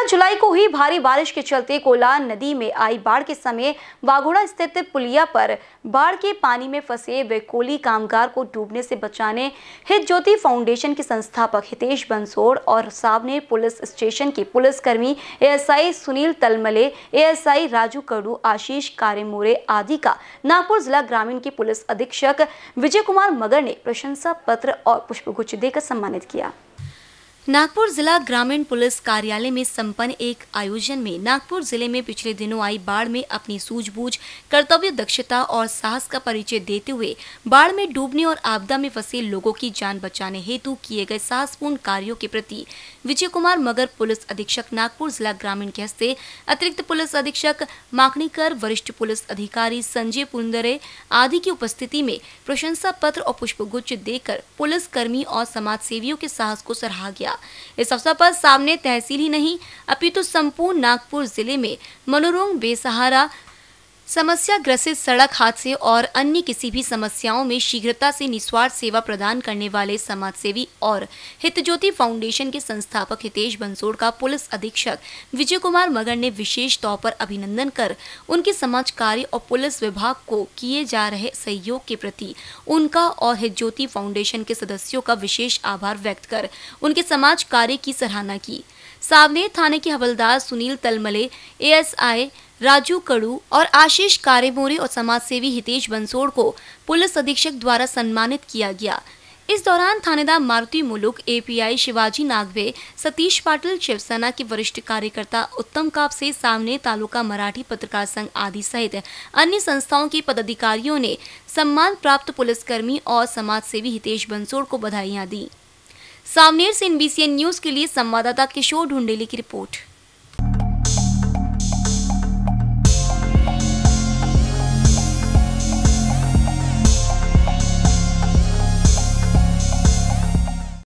तेरह जुलाई को हुई भारी बारिश के चलते कोलान नदी में आई बाढ़ के समय बाघोड़ा स्थित पुलिया पर बाढ़ के पानी में फंसे बेकोली कामगार को डूबने से बचाने हित ज्योति फाउंडेशन के संस्थापक हितेश बंसोड़ और सावनेर पुलिस स्टेशन के पुलिसकर्मी एएसआई सुनील तलमले एएसआई राजू कड़ू आशीष कारेमोरे आदि का नागपुर जिला ग्रामीण के पुलिस अधीक्षक विजय कुमार मगर ने प्रशंसा पत्र और पुष्पगुच्छ देकर सम्मानित किया नागपुर जिला ग्रामीण पुलिस कार्यालय में संपन्न एक आयोजन में नागपुर जिले में पिछले दिनों आई बाढ़ में अपनी सूझबूझ कर्तव्य दक्षता और साहस का परिचय देते हुए बाढ़ में डूबने और आपदा में फंसे लोगों की जान बचाने हेतु किए गए साहसपूर्ण कार्यों के प्रति विजय कुमार मगर पुलिस अधीक्षक नागपुर जिला ग्रामीण के हस्ते अतिरिक्त पुलिस अधीक्षक माकनीकर वरिष्ठ पुलिस अधिकारी संजय पुंदरे आदि की उपस्थिति में प्रशंसा पत्र और पुष्पगुच्छ देकर पुलिस कर्मी और समाज सेवियों के साहस को सराहा गया किया इस अवसर पर सामने तहसील ही नहीं अपितु तो संपूर्ण नागपुर जिले में मनोरोंग बेसहारा समस्या ग्रसित सड़क हादसे और अन्य किसी भी समस्याओं में शीघ्रता से निस्वार्थ सेवा प्रदान करने वाले समाजसेवी और हितज्योति फाउंडेशन के संस्थापक हितेश बंसोड़ का पुलिस अधीक्षक विजय कुमार मगर ने विशेष तौर पर अभिनंदन कर उनके समाज कार्य और पुलिस विभाग को किए जा रहे सहयोग के प्रति उनका और हितज्योति फाउंडेशन के सदस्यों का विशेष आभार व्यक्त कर उनके समाज कार्य की सराहना की सावनेर थाने के हवलदार सुनील तलमले एएसआई राजू कड़ू और आशीष कारेमोरे और सेवी हितेश बंसोड़ को पुलिस अधीक्षक द्वारा सम्मानित किया गया इस दौरान थानेदार मारुति मुलुक एपीआई शिवाजी नागवे सतीश पाटिल शिवसेना के वरिष्ठ कार्यकर्ता उत्तम काप से सामने तालुका मराठी पत्रकार संघ आदि सहित अन्य संस्थाओं के पदाधिकारियों ने सम्मान प्राप्त पुलिसकर्मी और समाज सेवी हितेश बंसोड़ को बधाइयां दी सामनेर से एनबीसीएन न्यूज के लिए संवाददाता किशोर ढूंढेली की रिपोर्ट